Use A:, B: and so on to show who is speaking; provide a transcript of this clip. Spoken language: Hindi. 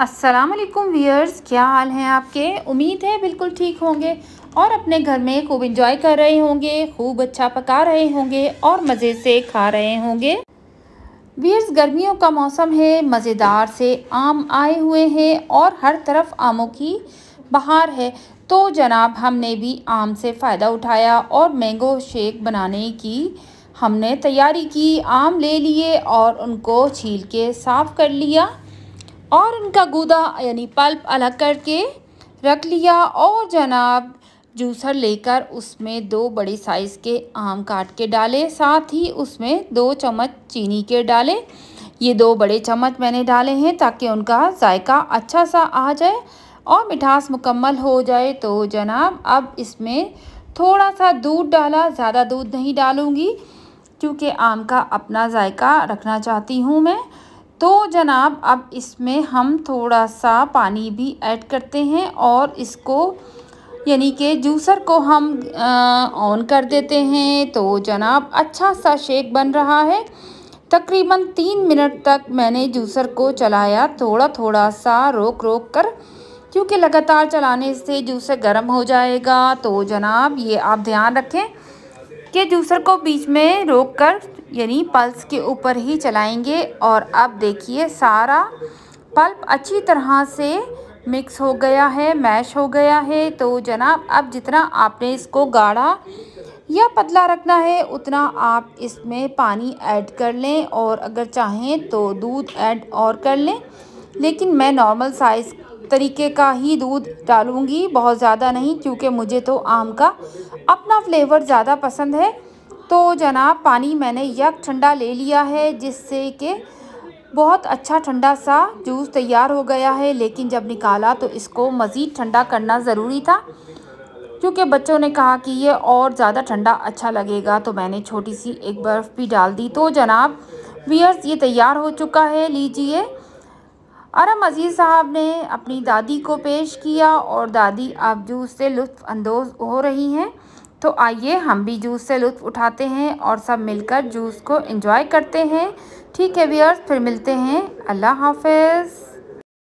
A: अस्सलाम वालेकुम व्यूअर्स क्या हाल हैं आपके उम्मीद है बिल्कुल ठीक होंगे और अपने घर में खूब इंजॉय कर रहे होंगे खूब अच्छा पका रहे होंगे और मज़े से खा रहे होंगे व्यूअर्स गर्मियों का मौसम है मज़ेदार से आम आए हुए हैं और हर तरफ आमों की बहार है तो जनाब हमने भी आम से फ़ायदा उठाया और मैंगो शेक बनाने की हमने तैयारी की आम ले लिए और उनको छील के साफ़ कर लिया और उनका गूदा यानी पल्प अलग करके रख लिया और जनाब जूसर लेकर उसमें दो बड़े साइज़ के आम काट के डाले साथ ही उसमें दो चम्मच चीनी के डाले ये दो बड़े चम्मच मैंने डाले हैं ताकि उनका जायका अच्छा सा आ जाए और मिठास मुकम्मल हो जाए तो जनाब अब इसमें थोड़ा सा दूध डाला ज़्यादा दूध नहीं डालूँगी क्योंकि आम का अपना जायका रखना चाहती हूँ मैं तो जनाब अब इसमें हम थोड़ा सा पानी भी ऐड करते हैं और इसको यानी कि जूसर को हम ऑन कर देते हैं तो जनाब अच्छा सा शेक बन रहा है तकरीबन तीन मिनट तक मैंने जूसर को चलाया थोड़ा थोड़ा सा रोक रोक कर क्योंकि लगातार चलाने से जूसर गर्म हो जाएगा तो जनाब ये आप ध्यान रखें के जूसर को बीच में रोक कर यानी पल्स के ऊपर ही चलाएंगे और अब देखिए सारा पल्प अच्छी तरह से मिक्स हो गया है मैश हो गया है तो जनाब अब जितना आपने इसको गाढ़ा या पतला रखना है उतना आप इसमें पानी ऐड कर लें और अगर चाहें तो दूध ऐड और कर लें लेकिन मैं नॉर्मल साइज़ तरीके का ही दूध डालूँगी बहुत ज़्यादा नहीं क्योंकि मुझे तो आम का अपना फ्लेवर ज़्यादा पसंद है तो जनाब पानी मैंने यक ठंडा ले लिया है जिससे कि बहुत अच्छा ठंडा सा जूस तैयार हो गया है लेकिन जब निकाला तो इसको मज़ीद ठंडा करना ज़रूरी था क्योंकि बच्चों ने कहा कि ये और ज़्यादा ठंडा अच्छा लगेगा तो मैंने छोटी सी एक बर्फ़ भी डाल दी तो जनाब वियर्स ये तैयार हो चुका है लीजिए आरम अजीज़ साहब ने अपनी दादी को पेश किया और दादी आप जूस से लुत्फ़ अंदोज़ हो रही हैं तो आइए हम भी जूस से लुत्फ़ उठाते हैं और सब मिलकर जूस को इंजॉय करते हैं ठीक है व्यर्स फिर मिलते हैं अल्लाह हाफिज़